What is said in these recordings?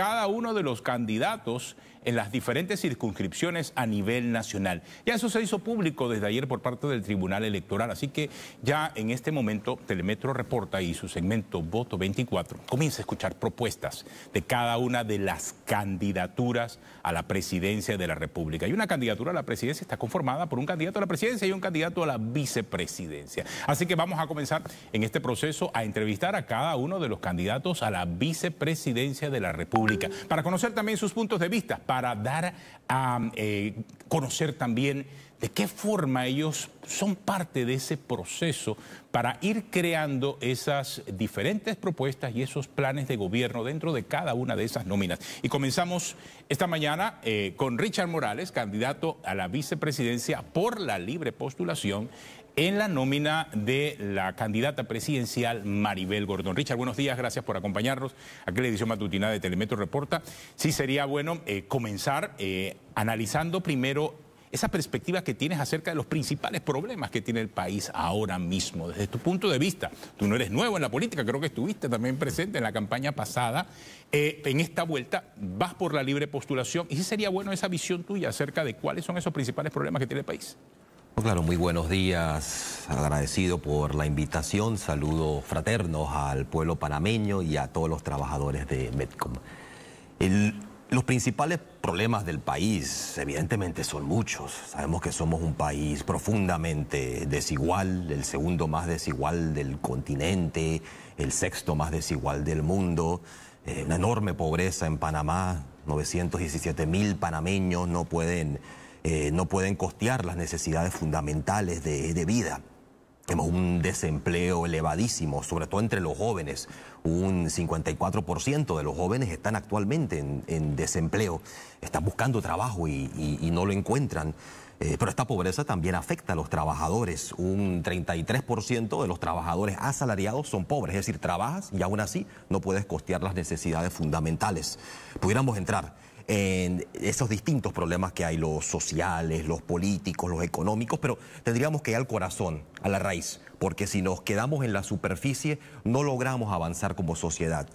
cada uno de los candidatos en las diferentes circunscripciones a nivel nacional. Ya eso se hizo público desde ayer por parte del Tribunal Electoral, así que ya en este momento Telemetro reporta y su segmento Voto 24 comienza a escuchar propuestas de cada una de las candidaturas a la presidencia de la República. Y una candidatura a la presidencia está conformada por un candidato a la presidencia y un candidato a la vicepresidencia. Así que vamos a comenzar en este proceso a entrevistar a cada uno de los candidatos a la vicepresidencia de la República para conocer también sus puntos de vista para dar a eh, conocer también de qué forma ellos son parte de ese proceso para ir creando esas diferentes propuestas y esos planes de gobierno dentro de cada una de esas nóminas. Y comenzamos esta mañana eh, con Richard Morales, candidato a la vicepresidencia por la libre postulación en la nómina de la candidata presidencial Maribel Gordón. Richard, buenos días, gracias por acompañarnos. Aquí la edición matutina de Telemetro Reporta. Sí sería bueno eh, comenzar eh, analizando primero esa perspectiva que tienes acerca de los principales problemas que tiene el país ahora mismo, desde tu punto de vista. Tú no eres nuevo en la política, creo que estuviste también presente en la campaña pasada. Eh, en esta vuelta vas por la libre postulación y sí sería bueno esa visión tuya acerca de cuáles son esos principales problemas que tiene el país. Pues claro, muy buenos días, agradecido por la invitación, saludos fraternos al pueblo panameño y a todos los trabajadores de Medcom. los principales problemas del país, evidentemente, son muchos. Sabemos que somos un país profundamente desigual, el segundo más desigual del continente, el sexto más desigual del mundo, eh, una enorme pobreza en Panamá, 917 mil panameños no pueden eh, no pueden costear las necesidades fundamentales de, vida. Tenemos un desempleo elevadísimo, sobre todo entre los jóvenes. Un 54% de los jóvenes están actualmente en, desempleo, están buscando trabajo y, no lo encuentran. Eh, pero esta pobreza también afecta a los trabajadores. Un 33% de los trabajadores asalariados son pobres, es decir, trabajas y aún así no puedes costear las necesidades fundamentales. Pudiéramos entrar en esos distintos problemas que hay, los sociales, los políticos, los económicos, pero tendríamos que ir al corazón, a la raíz, porque si nos quedamos en la superficie no logramos avanzar como sociedad.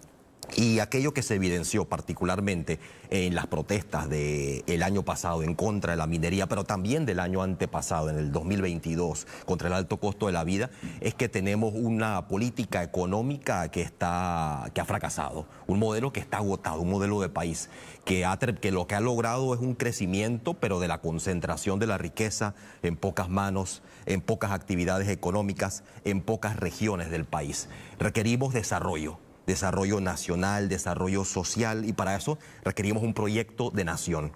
Y aquello que se evidenció particularmente en las protestas del año pasado en contra de la minería, pero también del año antepasado, en el 2022, contra el alto costo de la vida, es que tenemos una política económica que, está, que ha fracasado, un modelo que está agotado, un modelo de país, que, que lo que ha logrado es un crecimiento, pero de la concentración de la riqueza en pocas manos, en pocas actividades económicas, en pocas regiones del país. Requerimos desarrollo desarrollo nacional, desarrollo social, y para eso requerimos un proyecto de nación.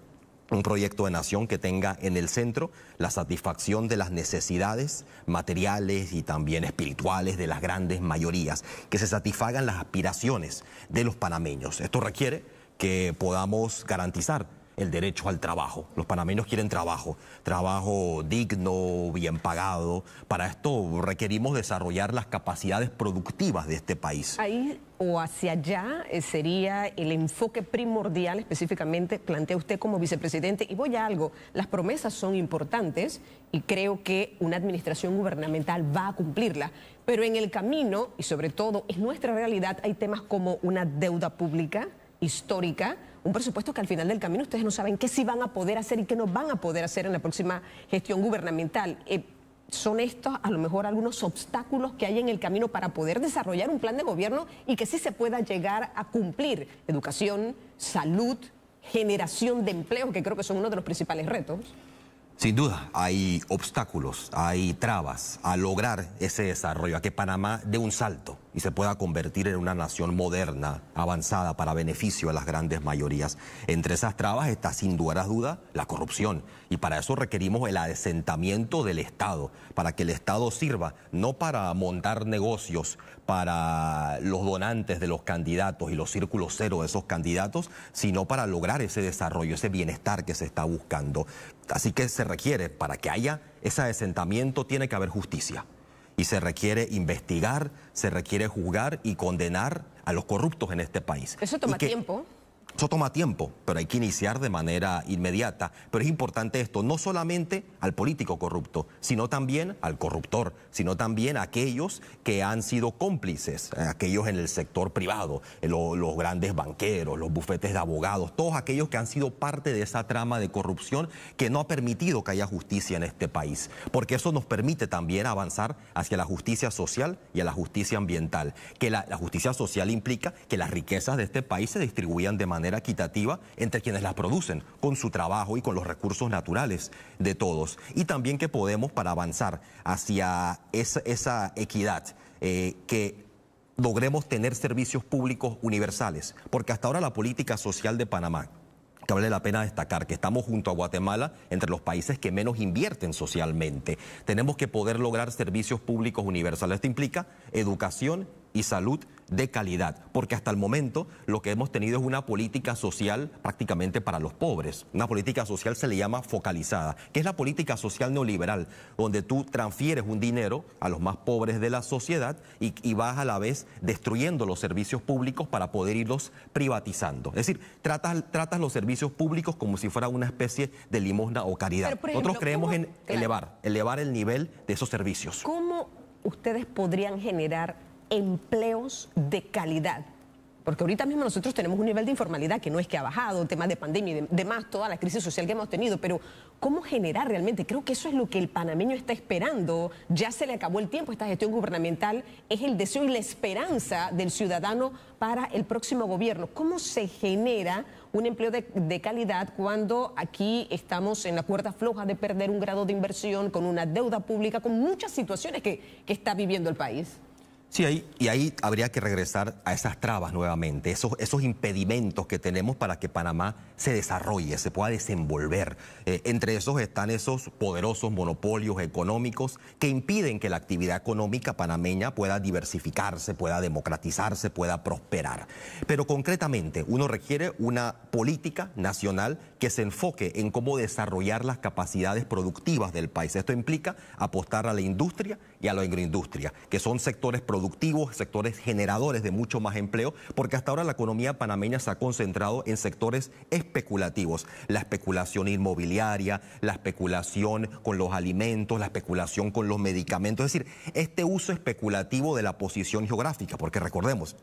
Un proyecto de nación que tenga en el centro la satisfacción de las necesidades materiales y también espirituales de las grandes mayorías, que se satisfagan las aspiraciones de los panameños. Esto requiere que podamos garantizar el derecho al trabajo. Los panameños quieren trabajo, trabajo digno, bien pagado. Para esto requerimos desarrollar las capacidades productivas de este país. Ahí o hacia allá eh, sería el enfoque primordial específicamente, plantea usted como vicepresidente. Y voy a algo, las promesas son importantes y creo que una administración gubernamental va a cumplirlas. Pero en el camino, y sobre todo en nuestra realidad, hay temas como una deuda pública histórica, un presupuesto que al final del camino ustedes no saben qué sí van a poder hacer y qué no van a poder hacer en la próxima gestión gubernamental. Eh, son estos a lo mejor algunos obstáculos que hay en el camino para poder desarrollar un plan de gobierno y que sí se pueda llegar a cumplir? Educación, salud, generación de empleo, que creo que son uno de los principales retos. Sin duda, hay obstáculos, hay trabas a lograr ese desarrollo, a que Panamá dé un salto y se pueda convertir en una nación moderna, avanzada, para beneficio de las grandes mayorías. Entre esas trabas está sin dudas duda la corrupción y para eso requerimos el adesentamiento del Estado, para que el Estado sirva no para montar negocios para los donantes de los candidatos y los círculos cero de esos candidatos, sino para lograr ese desarrollo, ese bienestar que se está buscando. Así que se requiere, para que haya ese adesentamiento, tiene que haber justicia y se requiere investigar, se requiere juzgar y condenar a los corruptos en este país. Eso toma tiempo. Eso toma tiempo, pero hay que iniciar de manera inmediata. Pero es importante esto, no solamente al político corrupto, sino también al corruptor, sino también a aquellos que han sido cómplices, eh, aquellos en el sector privado, eh, los, grandes banqueros, los bufetes de abogados, todos aquellos que han sido parte de esa trama de corrupción que no ha permitido que haya justicia en este país. Porque eso nos permite también avanzar hacia la justicia social y a la justicia ambiental. Que la justicia social implica que las riquezas de este país se distribuyan de manera equitativa entre quienes las producen, con su trabajo y con los recursos naturales de todos. Y también que podemos, para avanzar hacia esa, equidad, eh, que logremos tener servicios públicos universales, porque hasta ahora la política social de Panamá, que vale la pena destacar que estamos junto a Guatemala entre los países que menos invierten socialmente. Tenemos que poder lograr servicios públicos universales. Esto implica educación y salud de calidad, porque hasta el momento lo que hemos tenido es una política social prácticamente para los pobres. Una política social se le llama focalizada, que es la política social neoliberal, donde tú transfieres un dinero a los más pobres de la sociedad y, vas a la vez destruyendo los servicios públicos para poder irlos privatizando. Es decir, tratas, tratas los servicios públicos como si fuera una especie de limosna o caridad. Nosotros creemos en elevar, elevar el nivel de esos servicios. ¿Cómo ustedes podrían generar empleos de calidad. Porque ahorita mismo nosotros tenemos un nivel de informalidad que no es que ha bajado, tema de pandemia y demás, toda la crisis social que hemos tenido, pero ¿cómo generar realmente? Creo que eso es lo que el panameño está esperando. Ya se le acabó el tiempo esta gestión gubernamental, es el deseo y la esperanza del ciudadano para el próximo gobierno. ¿Cómo se genera un empleo de, calidad cuando aquí estamos en la cuerda floja de perder un grado de inversión, con una deuda pública, con muchas situaciones que está viviendo el país? Sí, ahí, y ahí habría que regresar a esas trabas nuevamente, esos, esos impedimentos que tenemos para que Panamá se desarrolle, se pueda desenvolver. Eh, entre esos están esos poderosos monopolios económicos que impiden que la actividad económica panameña pueda diversificarse, pueda democratizarse, pueda prosperar. Pero concretamente, uno requiere una política nacional que se enfoque en cómo desarrollar las capacidades productivas del país. Esto implica apostar a la industria, y a la agroindustria, que son sectores productivos, sectores generadores de mucho más empleo, porque hasta ahora la economía panameña se ha concentrado en sectores especulativos, la especulación inmobiliaria, la especulación con los alimentos, la especulación con los medicamentos, es decir, este uso especulativo de la posición geográfica, porque recordemos,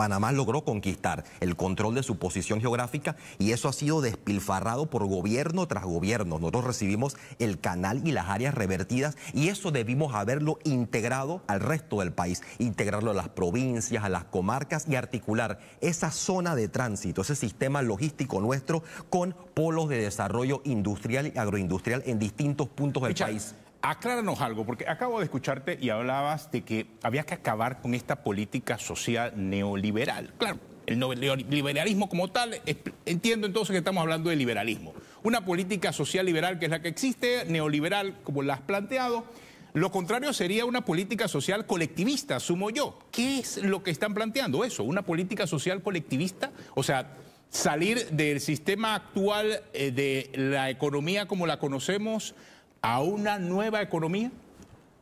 Panamá logró conquistar el control de su posición geográfica y eso ha sido despilfarrado por gobierno tras gobierno. Nosotros recibimos el canal y las áreas revertidas y eso debimos haberlo integrado al resto del país, integrarlo a las provincias, a las comarcas y articular esa zona de tránsito, ese sistema logístico nuestro con polos de desarrollo industrial y agroindustrial en distintos puntos del país. Acláranos algo, porque acabo de escucharte y hablabas de que había que acabar con esta política social neoliberal. Claro, el neoliberalismo como tal, entiendo entonces que estamos hablando de liberalismo. Una política social liberal que es la que existe, neoliberal como la has planteado. Lo contrario sería una política social colectivista, asumo yo. ¿Qué es lo que están planteando eso? ¿Una política social colectivista? O sea, salir del sistema actual eh, de la economía como la conocemos a una nueva economía?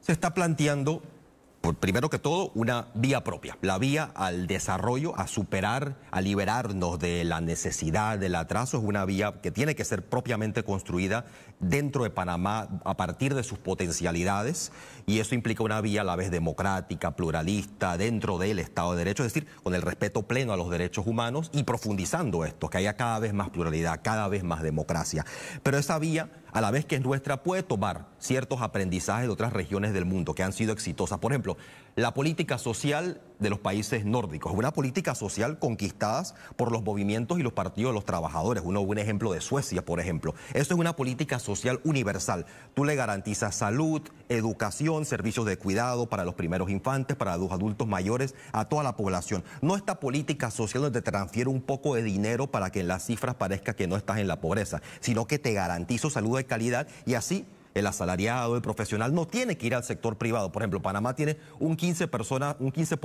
Se está planteando, por primero que todo, una vía propia, la vía al desarrollo, a superar, a liberarnos de la necesidad del atraso, es una vía que tiene que ser propiamente construida dentro de Panamá a partir de sus potencialidades y eso implica una vía a la vez democrática, pluralista, dentro del Estado de Derecho, es decir, con el respeto pleno a los derechos humanos y profundizando esto, que haya cada vez más pluralidad, cada vez más democracia. Pero esa vía a la vez que es nuestra, puede tomar ciertos aprendizajes de otras regiones del mundo que han sido exitosas. Por ejemplo, la política social de los países nórdicos, una política social conquistada por los movimientos y los partidos de los trabajadores. Uno, un ejemplo de Suecia, por ejemplo. Eso es una política social universal. Tú le garantizas salud, educación, servicios de cuidado para los primeros infantes, para los adultos mayores, a toda la población. No esta política social donde te transfiero un poco de dinero para que en las cifras parezca que no estás en la pobreza, sino que te garantizo salud de calidad y así el asalariado, el profesional, no tiene que ir al sector privado. Por ejemplo, Panamá tiene un 15%, personas, un 15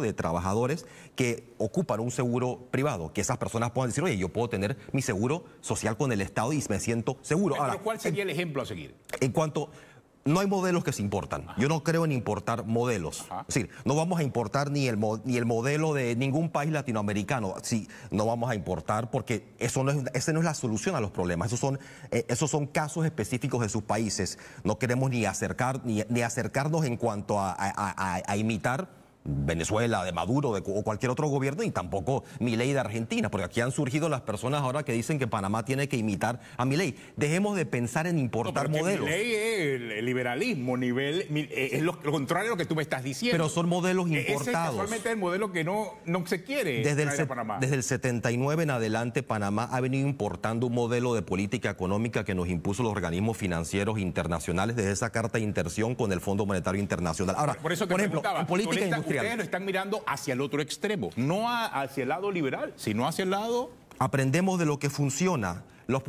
de trabajadores que ocupan un seguro privado, que esas personas puedan decir, oye, yo puedo tener mi seguro social con el Estado y me siento seguro. Ahora, ¿cuál sería el ejemplo a seguir? En cuanto no hay modelos que se importan. Yo no creo en importar modelos. Es decir, no vamos a importar ni el, ni el modelo de ningún país latinoamericano. Sí, no vamos a importar porque eso no es, esa no es la solución a los problemas. Esos son, eh, son casos específicos de sus países. No queremos ni, acercar, ni, acercarnos en cuanto a imitar Venezuela, de Maduro o cualquier otro gobierno y tampoco mi ley de Argentina, porque aquí han surgido las personas ahora que dicen que Panamá tiene que imitar a mi ley. Dejemos de pensar en importar modelos. Mi ley es el liberalismo, nivel, eh, es lo, contrario a lo que tú me estás diciendo. Pero son modelos importados. E-, ese es el modelo que no, no se quiere desde el, 79 en adelante, Panamá ha venido importando un modelo de política económica que nos impuso los organismos financieros internacionales desde esa carta de interción con el Fondo Monetario Internacional. Ahora, por, eso por ejemplo, la política están mirando hacia el otro extremo, no hacia el lado liberal, sino hacia el lado... Aprendemos de lo que funciona. Los,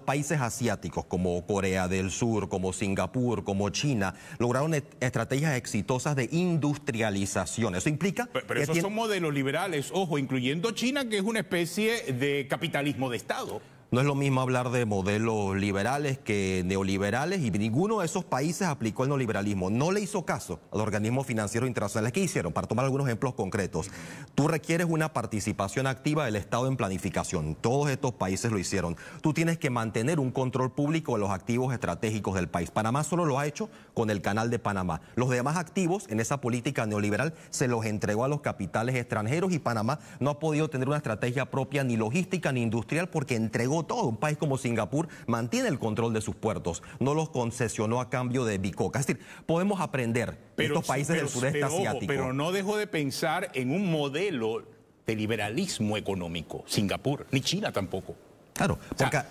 países asiáticos como Corea del Sur, como Singapur, como China, lograron estrategias exitosas de industrialización. Eso implica... Pero, esos son modelos liberales, ojo, incluyendo China, que es una especie de capitalismo de Estado. No es lo mismo hablar de modelos liberales que neoliberales y ninguno de esos países aplicó el neoliberalismo. No le hizo caso a los organismos financieros internacionales. ¿Qué hicieron? Para tomar algunos ejemplos concretos. Tú requieres una participación activa del Estado en planificación. Todos estos países lo hicieron. Tú tienes que mantener un control público de los activos estratégicos del país. Panamá solo lo ha hecho con el canal de Panamá. Los demás activos en esa política neoliberal se los entregó a los capitales extranjeros y Panamá no ha podido tener una estrategia propia ni logística ni industrial porque entregó todo, un país como Singapur mantiene el control de sus puertos, no los concesionó a cambio de bicoca. Es decir, podemos aprender pero, estos países del sudeste asiático. Pero no dejo de pensar en un modelo de liberalismo económico, Singapur, ni China tampoco. Claro,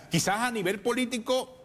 quizás a nivel político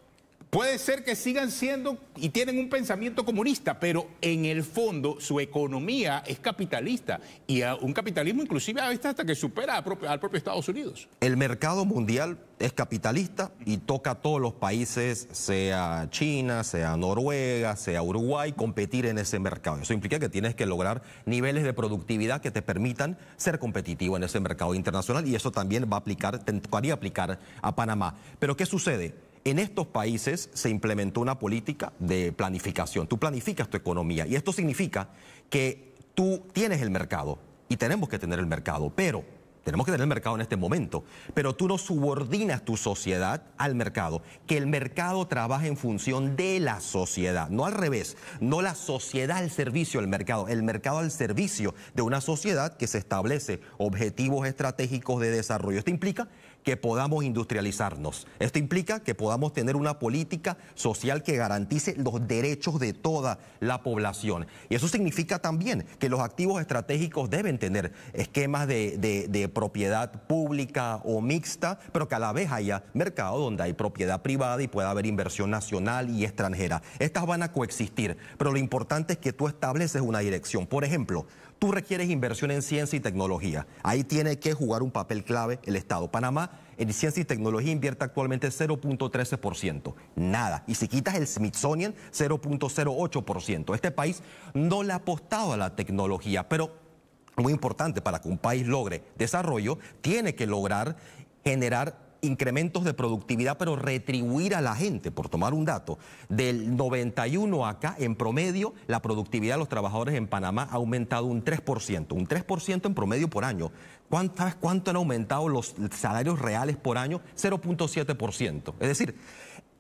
Puede ser que sigan siendo y tienen un pensamiento comunista, pero en el fondo su economía es capitalista y un capitalismo inclusive hasta que supera al propio, al propio, Estados Unidos. El mercado mundial es capitalista y toca a todos los países, sea China, sea Noruega, sea Uruguay, competir en ese mercado. Eso implica que tienes que lograr niveles de productividad que te permitan ser competitivo en ese mercado internacional y eso también va a aplicar, te tocaría aplicar a Panamá. Pero ¿qué sucede? En estos países se implementó una política de planificación. Tú planificas tu economía y esto significa que tú tienes el mercado y tenemos que tener el mercado, pero tenemos que tener el mercado en este momento, pero tú no subordinas tu sociedad al mercado, que el mercado trabaje en función de la sociedad, no al revés, no la sociedad al servicio del mercado, el mercado al servicio de una sociedad que se establece objetivos estratégicos de desarrollo. Esto implica que podamos industrializarnos. Esto implica que podamos tener una política social que garantice los derechos de toda la población. Y eso significa también que los activos estratégicos deben tener esquemas de, propiedad pública o mixta, pero que a la vez haya mercado donde hay propiedad privada y pueda haber inversión nacional y extranjera. Estas van a coexistir, pero lo importante es que tú estableces una dirección. Por ejemplo, tú requieres inversión en ciencia y tecnología. Ahí tiene que jugar un papel clave el Estado. Panamá en ciencia y tecnología invierte actualmente 0.13%. Nada. Y si quitas el Smithsonian, 0.08%. Este país no le ha apostado a la tecnología, pero muy importante para que un país logre desarrollo, tiene que lograr generar incrementos de productividad, pero retribuir a la gente, por tomar un dato, del 91 acá, en promedio, la productividad de los trabajadores en Panamá ha aumentado un 3%, un 3% en promedio por año. ¿Cuántas, ¿Cuánto han aumentado los salarios reales por año? 0.7%. Es decir,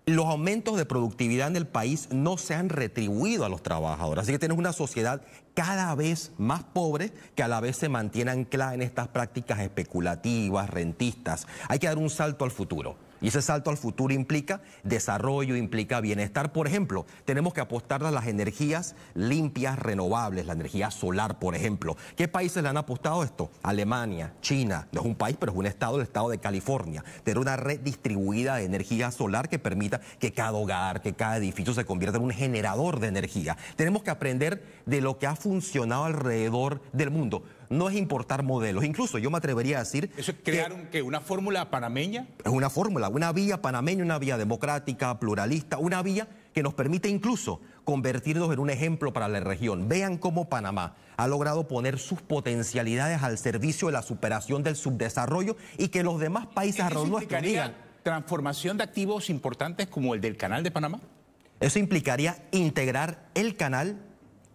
los aumentos de productividad en el país no se han retribuido a los trabajadores. Así que tenemos una sociedad cada vez más pobre que a la vez se mantiene anclada en estas prácticas especulativas, rentistas. Hay que dar un salto al futuro. Y ese salto al futuro implica desarrollo, implica bienestar. Por ejemplo, tenemos que apostar a las energías limpias, renovables, la energía solar, por ejemplo. ¿Qué países le han apostado a esto? Alemania, China, no es un país, pero es un estado, el estado de California. Tener una red distribuida de energía solar que permita que cada hogar, que cada edificio se convierta en un generador de energía. Tenemos que aprender de lo que ha funcionado alrededor del mundo no es importar modelos. Incluso yo me atrevería a decir... ¿Eso es crear un, una fórmula panameña? Es una fórmula, una vía panameña, una vía democrática, pluralista, una vía que nos permite incluso convertirnos en un ejemplo para la región. Vean cómo Panamá ha logrado poner sus potencialidades al servicio de la superación del subdesarrollo y que los demás países alrededor nuestro digan... transformación de activos importantes como el del Canal de Panamá? Eso implicaría integrar el canal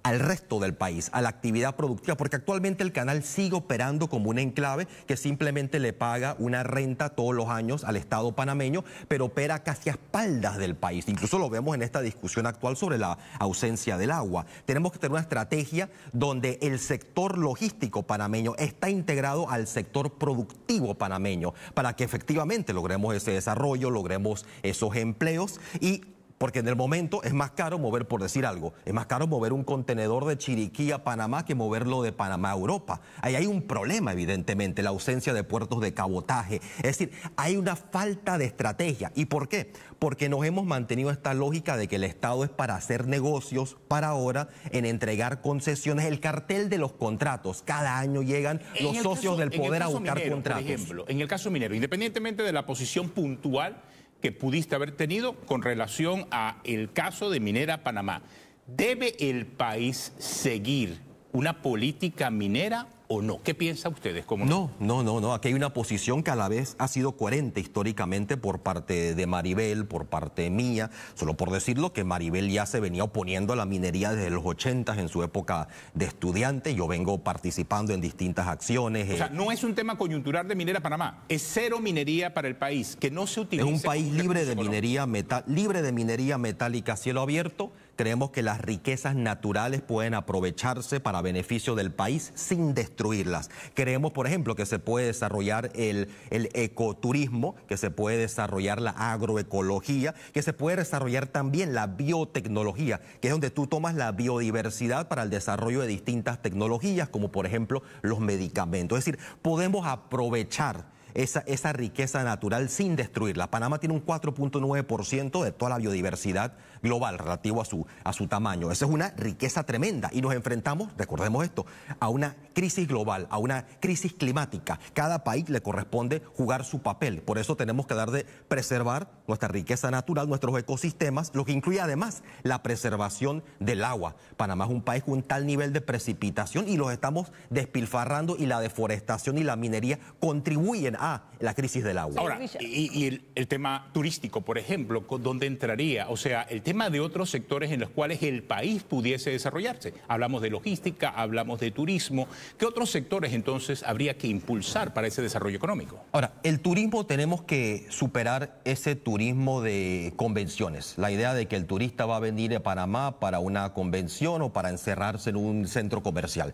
al resto del país, a la actividad productiva, porque actualmente el canal sigue operando como un enclave que simplemente le paga una renta todos los años al Estado panameño, pero opera casi a espaldas del país. Incluso lo vemos en esta discusión actual sobre la ausencia del agua. Tenemos que tener una estrategia donde el sector logístico panameño está integrado al sector productivo panameño, para que efectivamente logremos ese desarrollo, logremos esos empleos y porque en el momento es más caro mover, por decir algo, es más caro mover un contenedor de Chiriquí a Panamá que moverlo de Panamá a Europa. Ahí hay un problema, evidentemente, la ausencia de puertos de cabotaje. Es decir, hay una falta de estrategia. ¿Y por qué? Porque nos hemos mantenido esta lógica de que el Estado es para hacer negocios, para ahora, en entregar concesiones, el cartel de los contratos. Cada año llegan los socios del poder a buscar contratos. Por ejemplo, en el caso minero, independientemente de la posición puntual que pudiste haber tenido con relación a el caso de Minera Panamá. ¿Debe el país seguir una política minera o no. ¿Qué piensan ustedes? como? no? no, no, no, Aquí hay una posición que a la vez ha sido coherente históricamente por parte de Maribel, por parte mía. Solo por decirlo que Maribel ya se venía oponiendo a la minería desde los 80 en su época de estudiante. Yo vengo participando en distintas acciones. O sea, eh. no es un tema coyuntural de Minera Panamá. Es cero minería para el país, que no se utiliza. Es un país libre de minería, metal, libre de minería metálica cielo abierto Creemos que las riquezas naturales pueden aprovecharse para beneficio del país sin destruirlas. Creemos, por ejemplo, que se puede desarrollar el, ecoturismo, que se puede desarrollar la agroecología, que se puede desarrollar también la biotecnología, que es donde tú tomas la biodiversidad para el desarrollo de distintas tecnologías, como por ejemplo los medicamentos. Es decir, podemos aprovechar esa, esa riqueza natural sin destruirla. Panamá tiene un 4.9% de toda la biodiversidad global relativo a su, a su tamaño. Esa es una riqueza tremenda y nos enfrentamos, recordemos esto, a una crisis global, a una crisis climática. Cada país le corresponde jugar su papel. Por eso tenemos que dar de preservar nuestra riqueza natural, nuestros ecosistemas, lo que incluye además la preservación del agua. Panamá es un país con un tal nivel de precipitación y los estamos despilfarrando y la deforestación y la minería contribuyen a la crisis del agua. y, el, tema turístico, por ejemplo, ¿dónde entraría? O sea, el tema de otros sectores en los cuales el país pudiese desarrollarse. Hablamos de logística, hablamos de turismo. ¿Qué otros sectores entonces habría que impulsar para ese desarrollo económico? Ahora, el turismo tenemos que superar ese turismo de convenciones. La idea de que el turista va a venir a Panamá para una convención o para encerrarse en un centro comercial.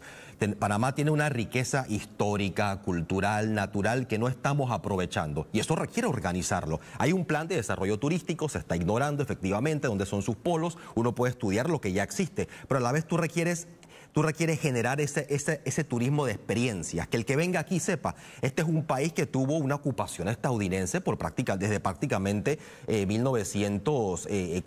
Panamá tiene una riqueza histórica, cultural, natural, que no estamos aprovechando. Y eso requiere organizarlo. Hay un plan de desarrollo turístico, se está ignorando efectivamente dónde son sus polos, uno puede estudiar lo que ya existe, pero a la vez tú requieres Tú requieres generar ese, ese, ese turismo de experiencias, que el que venga aquí sepa, este es un país que tuvo una ocupación estadounidense por práctica, desde prácticamente 1945, eh,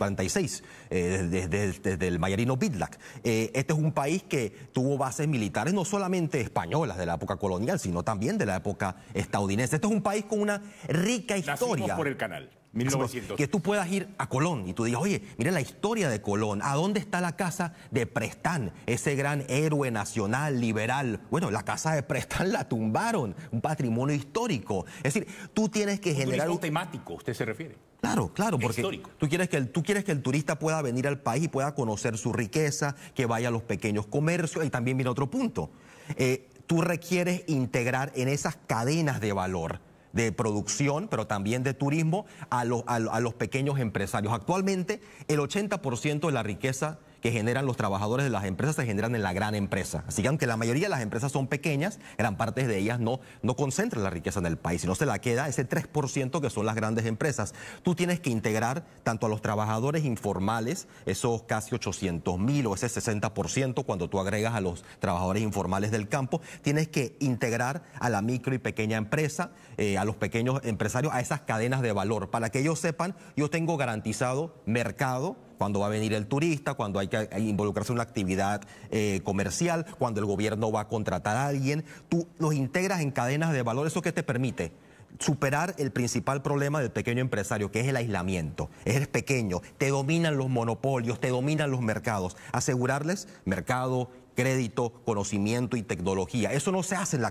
46, eh, eh, desde, desde, el Mayarino Bidlack. este es un país que tuvo bases militares no solamente españolas de la época colonial, sino también de la época estadounidense. Este es un país con una rica historia. por el canal. Que tú puedas ir a Colón y tú digas, oye, mire la historia de Colón, ¿a dónde está la casa de Prestán, ese gran héroe nacional, liberal? Bueno, la casa de Prestán la tumbaron, un patrimonio histórico. Es decir, tú tienes que generar... Un temático, usted se refiere. Claro, claro, porque tú quieres, que el, tú quieres que el turista pueda venir al país y pueda conocer su riqueza, que vaya a los pequeños comercios. Y también viene otro punto. Eh, tú requieres integrar en esas cadenas de valor de producción, pero también de turismo, a, a los pequeños empresarios. Actualmente, el 80% de la riqueza que generan los trabajadores de las empresas se generan en la gran empresa. Así que aunque la mayoría de las empresas son pequeñas, gran parte de ellas no, no concentran la riqueza en el país, sino se la queda ese 3% que son las grandes empresas. Tú tienes que integrar tanto a los trabajadores informales, esos casi 800 mil o ese 60% cuando tú agregas a los trabajadores informales del campo, tienes que integrar a la micro y pequeña empresa, eh, a los pequeños empresarios, a esas cadenas de valor, para que ellos sepan, yo tengo garantizado mercado, cuando va a venir el turista, cuando hay que involucrarse en una actividad eh, comercial, cuando el gobierno va a contratar a alguien. Tú los integras en cadenas de valor. ¿Eso qué te permite? superar el principal problema del pequeño empresario, que es el aislamiento. Eres pequeño, te dominan los monopolios, te dominan los mercados. Asegurarles mercado, crédito, conocimiento y tecnología. Eso no se hace en la,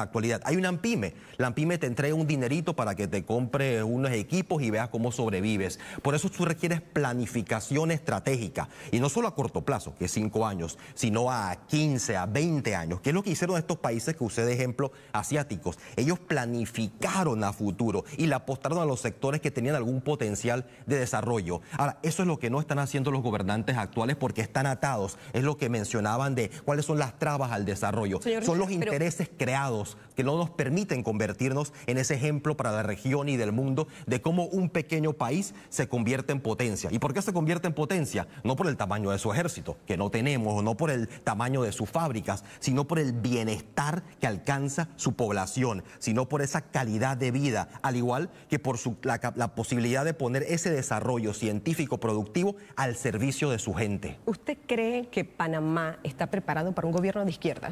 actualidad. Hay una pyme. La AMPIME te entrega un dinerito para que te compre unos equipos y veas cómo sobrevives. Por eso tú requieres planificación estratégica. Y no solo a corto plazo, que es 5 años, sino a 15, a 20 años, que es lo que hicieron estos países que usé de ejemplo asiáticos. Ellos planificaron a futuro y le apostaron a los sectores que tenían algún potencial de desarrollo. Ahora, eso es lo que no están haciendo los gobernantes actuales porque están atados. Es lo que mencionaban de cuáles son las trabas al desarrollo. son los intereses creados que no nos permiten convertirnos en ese ejemplo para la región y del mundo de cómo un pequeño país se convierte en potencia. ¿Y por qué se convierte en potencia? No por el tamaño de su ejército, que no tenemos, o no por el tamaño de sus fábricas, sino por el bienestar que alcanza su población, sino por esa calidad de vida, al igual que por la, la posibilidad de poner ese desarrollo científico productivo al servicio de su gente. ¿Usted cree que Panamá está está preparado para un gobierno de izquierda?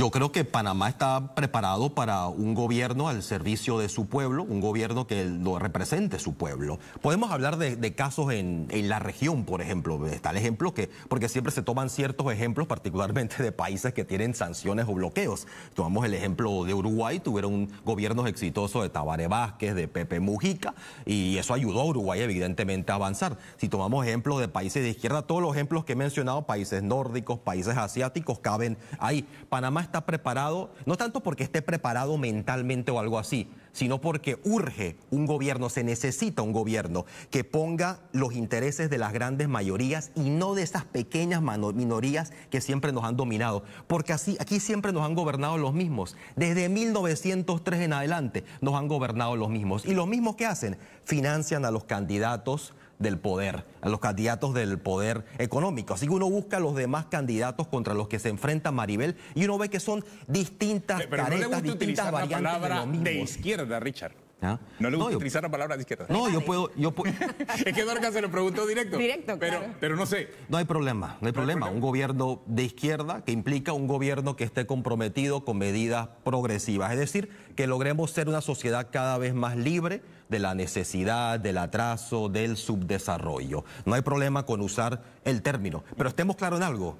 Yo creo que Panamá está preparado para un gobierno al servicio de su pueblo, un gobierno que lo represente su pueblo. Podemos hablar de, casos en, la región, por ejemplo. Está el ejemplo que, porque siempre se toman ciertos ejemplos, particularmente de países que tienen sanciones o bloqueos. Tomamos el ejemplo de Uruguay, tuvieron gobiernos exitosos de Tabaré Vázquez, de Pepe Mujica, y eso ayudó a Uruguay evidentemente a avanzar. Si tomamos ejemplos de países de izquierda, todos los ejemplos que he mencionado, países nórdicos, países asiáticos, caben ahí. Panamá está preparado, no tanto porque esté preparado mentalmente o algo así, sino porque urge un gobierno, se necesita un gobierno que ponga los intereses de las grandes mayorías y no de esas pequeñas minorías que siempre nos han dominado, porque así aquí siempre nos han gobernado los mismos, desde 1903 en adelante nos han gobernado los mismos y los mismos que hacen financian a los candidatos del poder, a los candidatos del poder económico. Así que uno busca a los demás candidatos contra los que se enfrenta Maribel y uno ve que son distintas caretas, no le gusta distintas utilizar la palabra de, izquierda, Richard. ¿Ah? No le gusta utilizar la palabra de izquierda. No, yo puedo. es que Dorca se lo preguntó directo. Directo, pero, pero no sé. No hay problema, no hay problema. Un gobierno de izquierda que implica un gobierno que esté comprometido con medidas progresivas. Es decir, que logremos ser una sociedad cada vez más libre de la necesidad, del atraso, del subdesarrollo. No hay problema con usar el término. Pero estemos claros en algo.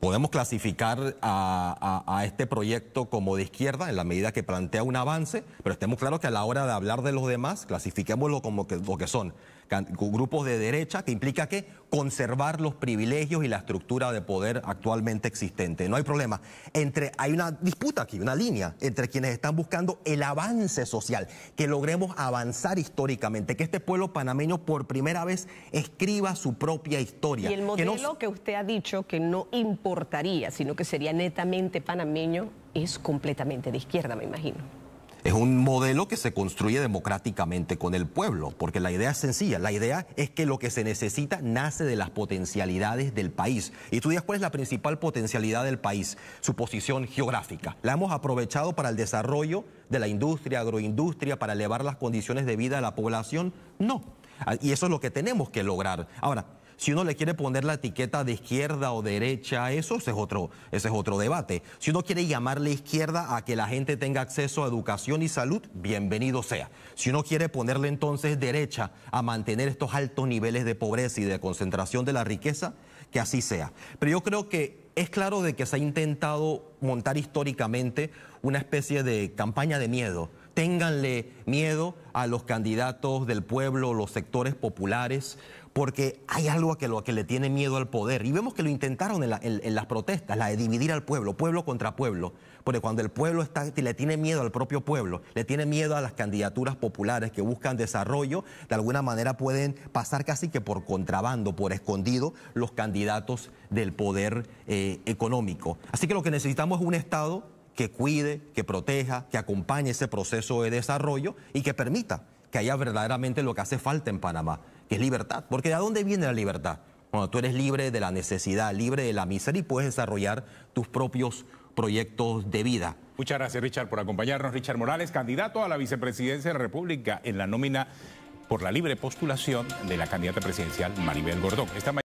Podemos clasificar a, este proyecto como de izquierda en la medida que plantea un avance, pero estemos claros que a la hora de hablar de los demás, clasifiquémoslo como lo que son grupos de derecha, que implica que conservar los privilegios y la estructura de poder actualmente existente. No hay problema. Entre, hay una disputa aquí, una línea entre quienes están buscando el avance social, que logremos avanzar históricamente, que este pueblo panameño por primera vez escriba su propia historia. Y el modelo que usted ha dicho que no importaría, sino que sería netamente panameño, es completamente de izquierda, me imagino. Es un modelo que se construye democráticamente con el pueblo, porque la idea es sencilla, la idea es que lo que se necesita nace de las potencialidades del país. Y tú dices, ¿cuál es la principal potencialidad del país? Su posición geográfica. La hemos aprovechado para el desarrollo de la industria, agroindustria, para elevar las condiciones de vida de la población. No. Ah, y eso es lo que tenemos que lograr. Ahora, si uno le quiere poner la etiqueta de izquierda o derecha, eso ese es otro, ese es otro debate. Si uno quiere llamarle izquierda a que la gente tenga acceso a educación y salud, bienvenido sea. Si uno quiere ponerle entonces derecha a mantener estos altos niveles de pobreza y de concentración de la riqueza, que así sea. Pero yo creo que es claro de que se ha intentado montar históricamente una especie de campaña de miedo. Ténganle miedo a los candidatos del pueblo, los sectores populares, porque hay algo a que, lo, que le tiene miedo al poder. Y vemos que lo intentaron en, las protestas, la de dividir al pueblo, pueblo contra pueblo. Porque cuando el pueblo está, le tiene miedo al propio pueblo, le tiene miedo a las candidaturas populares que buscan desarrollo, de alguna manera pueden pasar casi que por contrabando, por escondido, los candidatos del poder eh, económico. Así que lo que necesitamos es un Estado que cuide, que proteja, que acompañe ese proceso de desarrollo y que permita que haya verdaderamente lo que hace falta en Panamá, es libertad. Porque ¿de dónde viene la libertad? Cuando tú eres libre de la necesidad, libre de la miseria y puedes desarrollar tus propios proyectos de vida. Muchas gracias Richard por acompañarnos. Richard Morales, candidato a la vicepresidencia de la República en la nómina por la libre postulación de la candidata presidencial Maribel Gordón.